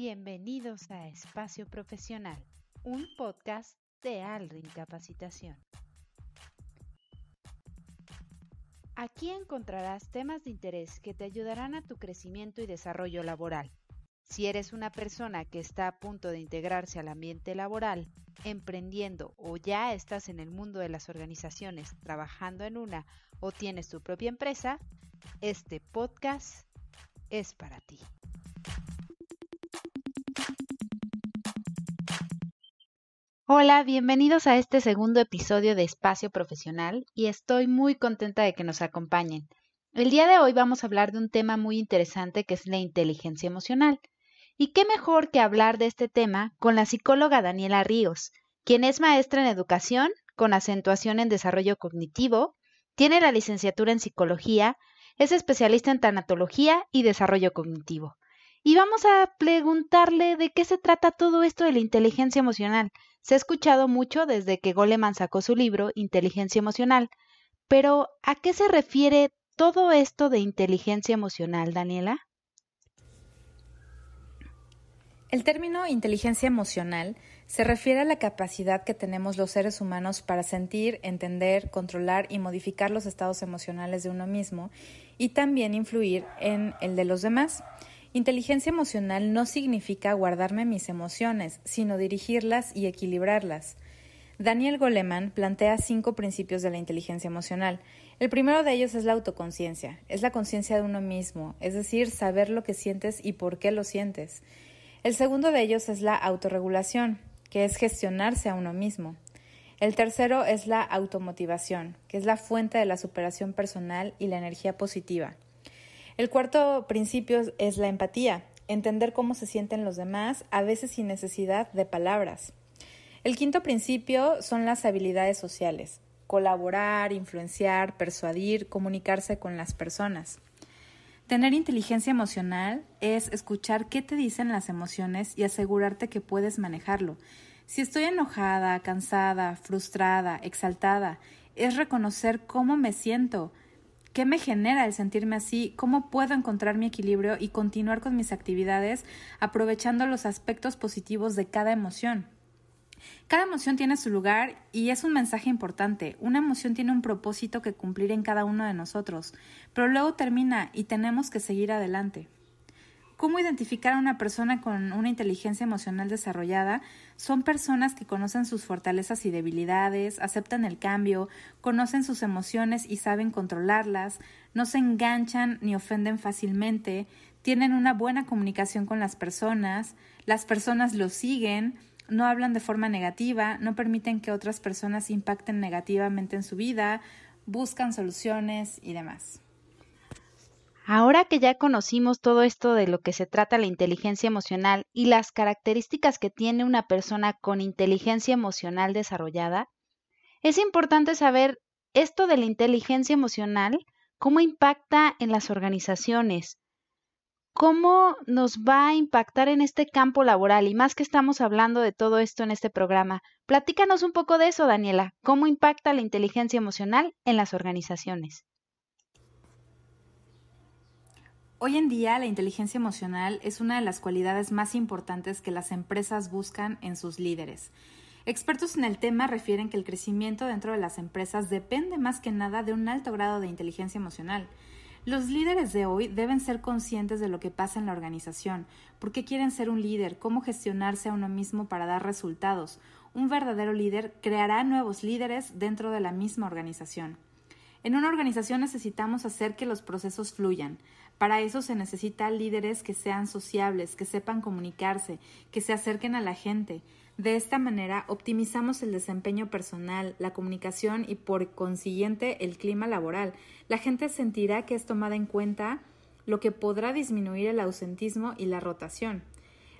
Bienvenidos a Espacio Profesional, un podcast de Alrin Capacitación. Aquí encontrarás temas de interés que te ayudarán a tu crecimiento y desarrollo laboral. Si eres una persona que está a punto de integrarse al ambiente laboral, emprendiendo o ya estás en el mundo de las organizaciones trabajando en una o tienes tu propia empresa, este podcast es para ti. Hola, bienvenidos a este segundo episodio de Espacio Profesional y estoy muy contenta de que nos acompañen. El día de hoy vamos a hablar de un tema muy interesante que es la inteligencia emocional. ¿Y qué mejor que hablar de este tema con la psicóloga Daniela Ríos, quien es maestra en educación con acentuación en desarrollo cognitivo, tiene la licenciatura en psicología, es especialista en tanatología y desarrollo cognitivo y vamos a preguntarle de qué se trata todo esto de la inteligencia emocional. Se ha escuchado mucho desde que Goleman sacó su libro Inteligencia Emocional, pero ¿a qué se refiere todo esto de inteligencia emocional, Daniela? El término inteligencia emocional se refiere a la capacidad que tenemos los seres humanos para sentir, entender, controlar y modificar los estados emocionales de uno mismo y también influir en el de los demás. Inteligencia emocional no significa guardarme mis emociones, sino dirigirlas y equilibrarlas. Daniel Goleman plantea cinco principios de la inteligencia emocional. El primero de ellos es la autoconciencia, es la conciencia de uno mismo, es decir, saber lo que sientes y por qué lo sientes. El segundo de ellos es la autorregulación, que es gestionarse a uno mismo. El tercero es la automotivación, que es la fuente de la superación personal y la energía positiva. El cuarto principio es la empatía, entender cómo se sienten los demás, a veces sin necesidad de palabras. El quinto principio son las habilidades sociales, colaborar, influenciar, persuadir, comunicarse con las personas. Tener inteligencia emocional es escuchar qué te dicen las emociones y asegurarte que puedes manejarlo. Si estoy enojada, cansada, frustrada, exaltada, es reconocer cómo me siento, ¿Qué me genera el sentirme así? ¿Cómo puedo encontrar mi equilibrio y continuar con mis actividades aprovechando los aspectos positivos de cada emoción? Cada emoción tiene su lugar y es un mensaje importante. Una emoción tiene un propósito que cumplir en cada uno de nosotros, pero luego termina y tenemos que seguir adelante. ¿Cómo identificar a una persona con una inteligencia emocional desarrollada? Son personas que conocen sus fortalezas y debilidades, aceptan el cambio, conocen sus emociones y saben controlarlas, no se enganchan ni ofenden fácilmente, tienen una buena comunicación con las personas, las personas lo siguen, no hablan de forma negativa, no permiten que otras personas impacten negativamente en su vida, buscan soluciones y demás. Ahora que ya conocimos todo esto de lo que se trata la inteligencia emocional y las características que tiene una persona con inteligencia emocional desarrollada, es importante saber esto de la inteligencia emocional, cómo impacta en las organizaciones, cómo nos va a impactar en este campo laboral y más que estamos hablando de todo esto en este programa. Platícanos un poco de eso, Daniela, cómo impacta la inteligencia emocional en las organizaciones. Hoy en día la inteligencia emocional es una de las cualidades más importantes que las empresas buscan en sus líderes. Expertos en el tema refieren que el crecimiento dentro de las empresas depende más que nada de un alto grado de inteligencia emocional. Los líderes de hoy deben ser conscientes de lo que pasa en la organización, por qué quieren ser un líder, cómo gestionarse a uno mismo para dar resultados. Un verdadero líder creará nuevos líderes dentro de la misma organización. En una organización necesitamos hacer que los procesos fluyan, para eso se necesita líderes que sean sociables, que sepan comunicarse, que se acerquen a la gente. De esta manera optimizamos el desempeño personal, la comunicación y por consiguiente el clima laboral. La gente sentirá que es tomada en cuenta, lo que podrá disminuir el ausentismo y la rotación.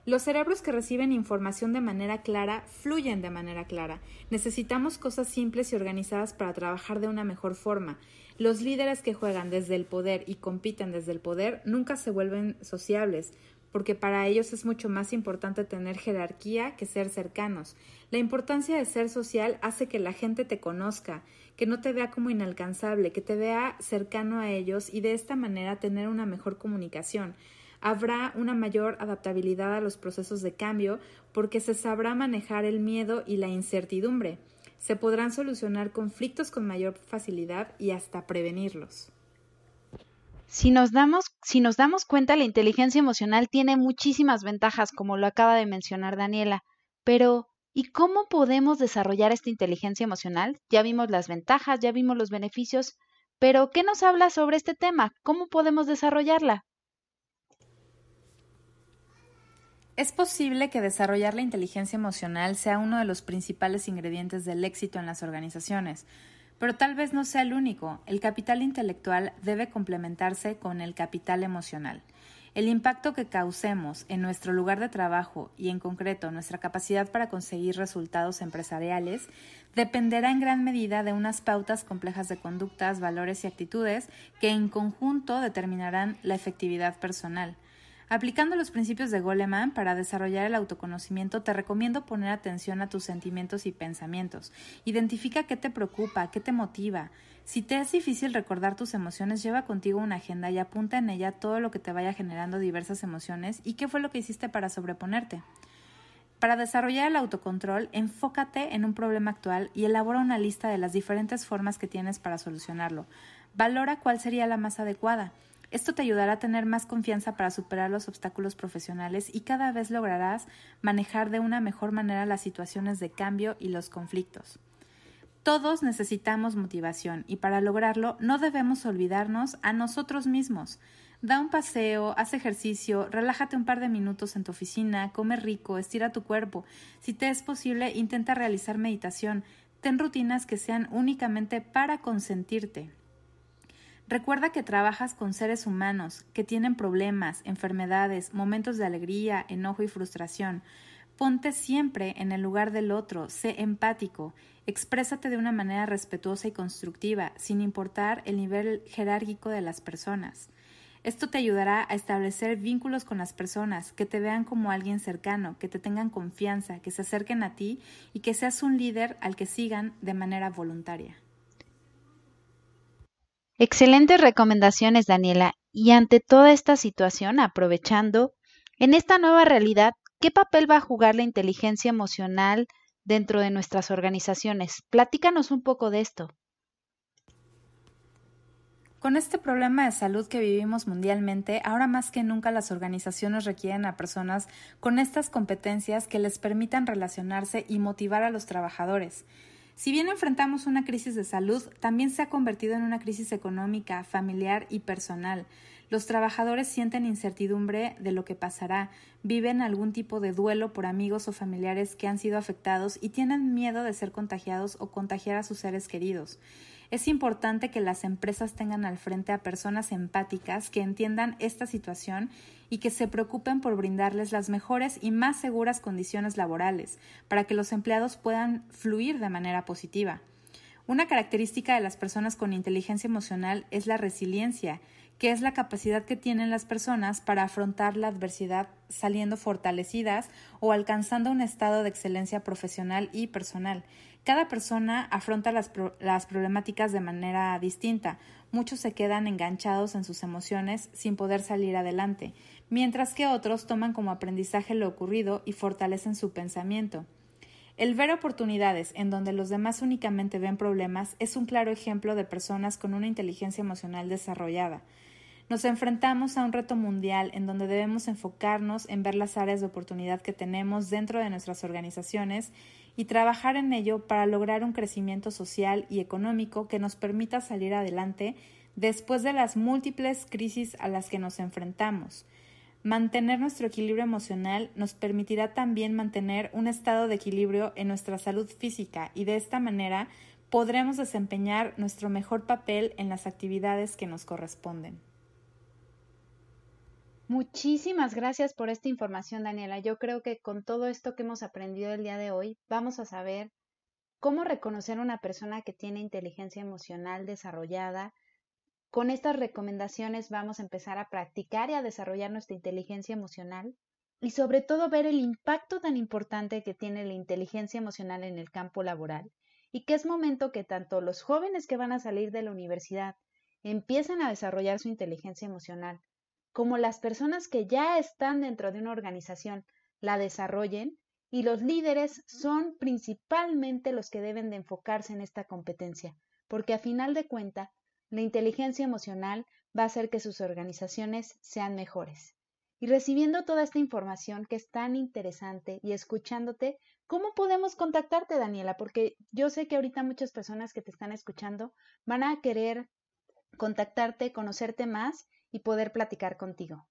Los cerebros que reciben información de manera clara fluyen de manera clara. Necesitamos cosas simples y organizadas para trabajar de una mejor forma. Los líderes que juegan desde el poder y compiten desde el poder nunca se vuelven sociables, porque para ellos es mucho más importante tener jerarquía que ser cercanos. La importancia de ser social hace que la gente te conozca, que no te vea como inalcanzable, que te vea cercano a ellos y de esta manera tener una mejor comunicación habrá una mayor adaptabilidad a los procesos de cambio porque se sabrá manejar el miedo y la incertidumbre. Se podrán solucionar conflictos con mayor facilidad y hasta prevenirlos. Si nos, damos, cuenta, la inteligencia emocional tiene muchísimas ventajas, como lo acaba de mencionar Daniela. Pero, ¿y cómo podemos desarrollar esta inteligencia emocional? Ya vimos las ventajas, ya vimos los beneficios, pero ¿qué nos habla sobre este tema? ¿Cómo podemos desarrollarla? Es posible que desarrollar la inteligencia emocional sea uno de los principales ingredientes del éxito en las organizaciones, pero tal vez no sea el único. El capital intelectual debe complementarse con el capital emocional. El impacto que causemos en nuestro lugar de trabajo y en concreto nuestra capacidad para conseguir resultados empresariales dependerá en gran medida de unas pautas complejas de conductas, valores y actitudes que en conjunto determinarán la efectividad personal. Aplicando los principios de Goleman para desarrollar el autoconocimiento, te recomiendo poner atención a tus sentimientos y pensamientos. Identifica qué te preocupa, qué te motiva. Si te es difícil recordar tus emociones, lleva contigo una agenda y apunta en ella todo lo que te vaya generando diversas emociones y qué fue lo que hiciste para sobreponerte. Para desarrollar el autocontrol, enfócate en un problema actual y elabora una lista de las diferentes formas que tienes para solucionarlo. Valora cuál sería la más adecuada. Esto te ayudará a tener más confianza para superar los obstáculos profesionales y cada vez lograrás manejar de una mejor manera las situaciones de cambio y los conflictos. Todos necesitamos motivación y para lograrlo no debemos olvidarnos a nosotros mismos. Da un paseo, haz ejercicio, relájate un par de minutos en tu oficina, come rico, estira tu cuerpo. Si te es posible, intenta realizar meditación. Ten rutinas que sean únicamente para consentirte. Recuerda que trabajas con seres humanos que tienen problemas, enfermedades, momentos de alegría, enojo y frustración. Ponte siempre en el lugar del otro, sé empático, exprésate de una manera respetuosa y constructiva, sin importar el nivel jerárquico de las personas. Esto te ayudará a establecer vínculos con las personas, que te vean como alguien cercano, que te tengan confianza, que se acerquen a ti y que seas un líder al que sigan de manera voluntaria. Excelentes recomendaciones, Daniela. Y ante toda esta situación, aprovechando, en esta nueva realidad, ¿qué papel va a jugar la inteligencia emocional dentro de nuestras organizaciones? Platícanos un poco de esto. Con este problema de salud que vivimos mundialmente, ahora más que nunca las organizaciones requieren a personas con estas competencias que les permitan relacionarse y motivar a los trabajadores. Si bien enfrentamos una crisis de salud, también se ha convertido en una crisis económica, familiar y personal. Los trabajadores sienten incertidumbre de lo que pasará, viven algún tipo de duelo por amigos o familiares que han sido afectados y tienen miedo de ser contagiados o contagiar a sus seres queridos. Es importante que las empresas tengan al frente a personas empáticas que entiendan esta situación y que se preocupen por brindarles las mejores y más seguras condiciones laborales para que los empleados puedan fluir de manera positiva. Una característica de las personas con inteligencia emocional es la resiliencia, que es la capacidad que tienen las personas para afrontar la adversidad saliendo fortalecidas o alcanzando un estado de excelencia profesional y personal. Cada persona afronta las, problemáticas de manera distinta. Muchos se quedan enganchados en sus emociones sin poder salir adelante, mientras que otros toman como aprendizaje lo ocurrido y fortalecen su pensamiento. El ver oportunidades en donde los demás únicamente ven problemas es un claro ejemplo de personas con una inteligencia emocional desarrollada. Nos enfrentamos a un reto mundial en donde debemos enfocarnos en ver las áreas de oportunidad que tenemos dentro de nuestras organizaciones y trabajar en ello para lograr un crecimiento social y económico que nos permita salir adelante después de las múltiples crisis a las que nos enfrentamos. Mantener nuestro equilibrio emocional nos permitirá también mantener un estado de equilibrio en nuestra salud física y de esta manera podremos desempeñar nuestro mejor papel en las actividades que nos corresponden. Muchísimas gracias por esta información, Daniela. Yo creo que con todo esto que hemos aprendido el día de hoy, vamos a saber cómo reconocer a una persona que tiene inteligencia emocional desarrollada. Con estas recomendaciones vamos a empezar a practicar y a desarrollar nuestra inteligencia emocional y sobre todo ver el impacto tan importante que tiene la inteligencia emocional en el campo laboral y que es momento que tanto los jóvenes que van a salir de la universidad empiecen a desarrollar su inteligencia emocional como las personas que ya están dentro de una organización la desarrollen y los líderes son principalmente los que deben de enfocarse en esta competencia, porque a final de cuenta, la inteligencia emocional va a hacer que sus organizaciones sean mejores. Y recibiendo toda esta información que es tan interesante y escuchándote, ¿cómo podemos contactarte, Daniela? Porque yo sé que ahorita muchas personas que te están escuchando van a querer contactarte, conocerte más y poder platicar contigo.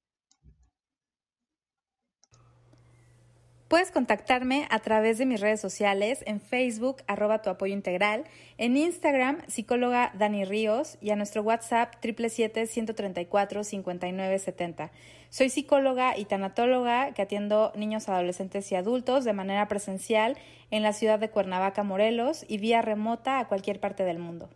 Puedes contactarme a través de mis redes sociales en Facebook, arroba tu apoyo integral, en Instagram, psicóloga Dani Ríos, y a nuestro WhatsApp 777-134-5970. Soy psicóloga y tanatóloga que atiendo niños, adolescentes y adultos de manera presencial en la ciudad de Cuernavaca, Morelos, y vía remota a cualquier parte del mundo.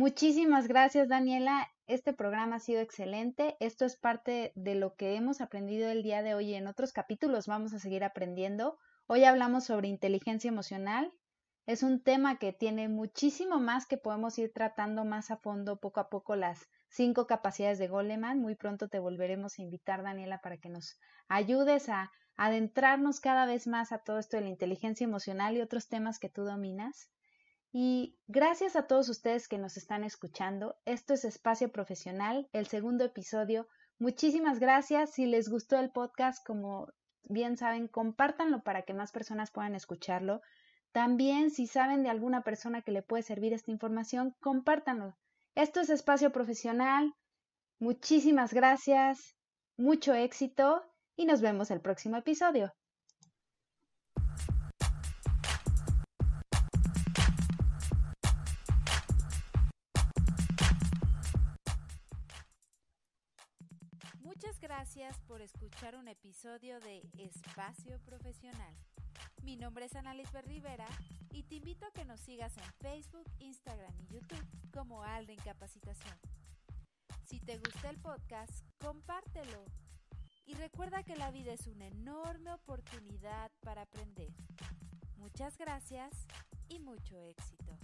Muchísimas gracias, Daniela. Este programa ha sido excelente. Esto es parte de lo que hemos aprendido el día de hoy y en otros capítulos vamos a seguir aprendiendo. Hoy hablamos sobre inteligencia emocional. Es un tema que tiene muchísimo más que podemos ir tratando más a fondo poco a poco las cinco capacidades de Goleman. Muy pronto te volveremos a invitar, Daniela, para que nos ayudes a adentrarnos cada vez más a todo esto de la inteligencia emocional y otros temas que tú dominas. Y gracias a todos ustedes que nos están escuchando. Esto es Espacio Profesional, el segundo episodio. Muchísimas gracias. Si les gustó el podcast, como bien saben, compártanlo para que más personas puedan escucharlo. También, si saben de alguna persona que le puede servir esta información, compártanlo. Esto es Espacio Profesional. Muchísimas gracias, mucho éxito y nos vemos el próximo episodio. por escuchar un episodio de Espacio Profesional. Mi nombre es Annalisa Rivera y te invito a que nos sigas en Facebook, Instagram y YouTube como Alden Capacitación. Si te gusta el podcast, compártelo. Y recuerda que la vida es una enorme oportunidad para aprender. Muchas gracias y mucho éxito.